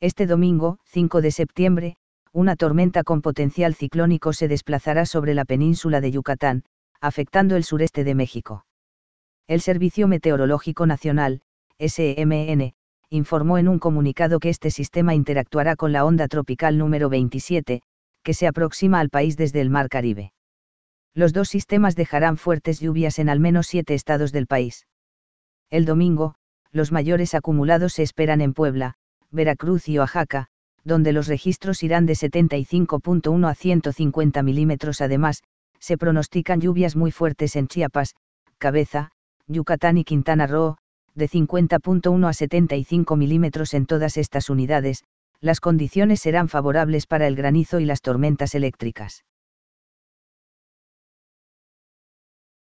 Este domingo, 5 de septiembre, una tormenta con potencial ciclónico se desplazará sobre la península de Yucatán, afectando el sureste de México. El Servicio Meteorológico Nacional, SMN, informó en un comunicado que este sistema interactuará con la onda tropical número 27, que se aproxima al país desde el Mar Caribe. Los dos sistemas dejarán fuertes lluvias en al menos siete estados del país. El domingo, los mayores acumulados se esperan en Puebla, Veracruz y Oaxaca, donde los registros irán de 75.1 a 150 milímetros. Además, se pronostican lluvias muy fuertes en Chiapas, Cabeza, Yucatán y Quintana Roo, de 50.1 a 75 milímetros en todas estas unidades, las condiciones serán favorables para el granizo y las tormentas eléctricas.